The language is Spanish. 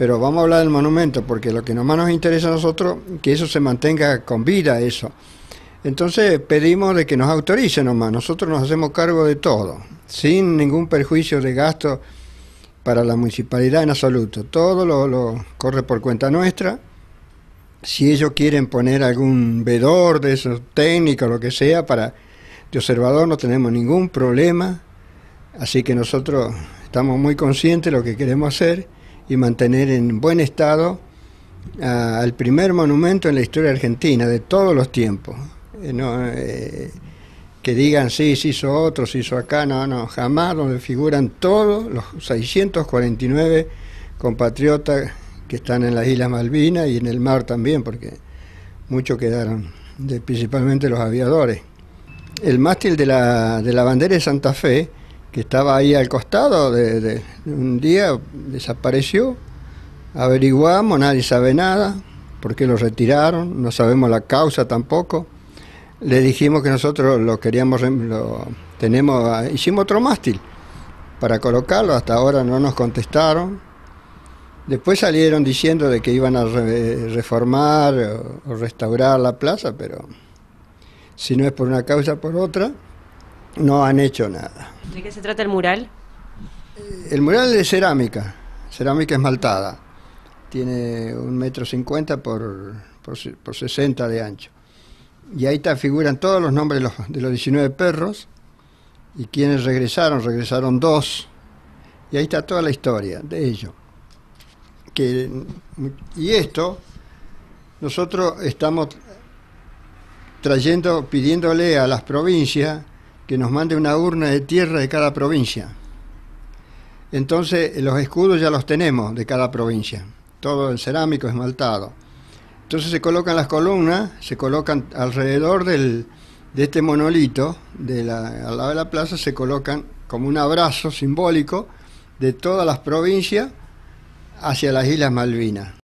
Pero vamos a hablar del monumento, porque lo que más nos interesa a nosotros, que eso se mantenga con vida, eso. Entonces pedimos de que nos autoricen nomás, nosotros nos hacemos cargo de todo, sin ningún perjuicio de gasto para la municipalidad en absoluto. Todo lo, corre por cuenta nuestra. Si ellos quieren poner algún vedor de esos técnicos, lo que sea, para de observador no tenemos ningún problema. Así que nosotros estamos muy conscientes de lo que queremos hacer y mantener en buen estado al primer monumento en la historia argentina de todos los tiempos. Eh, eh, que digan, sí, se hizo otro, se hizo acá, no, no, jamás, donde figuran todos los 649 compatriotas que están en las Islas Malvinas y en el mar también, porque muchos quedaron, principalmente los aviadores. El mástil de la, de la bandera de Santa Fe que estaba ahí al costado, de, un día desapareció, averiguamos, nadie sabe nada, por qué lo retiraron, no sabemos la causa tampoco. Le dijimos que nosotros lo queríamos, lo tenemos, ah, hicimos otro mástil para colocarlo, hasta ahora no nos contestaron. Después salieron diciendo de que iban a reformar o restaurar la plaza, pero si no es por una causa, por otra no han hecho nada. ¿De qué se trata el mural? El mural es cerámica, cerámica esmaltada. Tiene un metro cincuenta por, por, 60 de ancho. Y ahí está, figuran todos los nombres de los, de 19 perros y quienes regresaron, regresaron dos. Y ahí está toda la historia de ello. y esto, nosotros estamos trayendo, pidiéndole a las provincias que nos mande una urna de tierra de cada provincia. Entonces eh, los escudos ya los tenemos de cada provincia, todo el cerámico esmaltado. Entonces se colocan las columnas, se colocan alrededor de este monolito, al lado de la plaza, se colocan como un abrazo simbólico de todas las provincias hacia las Islas Malvinas.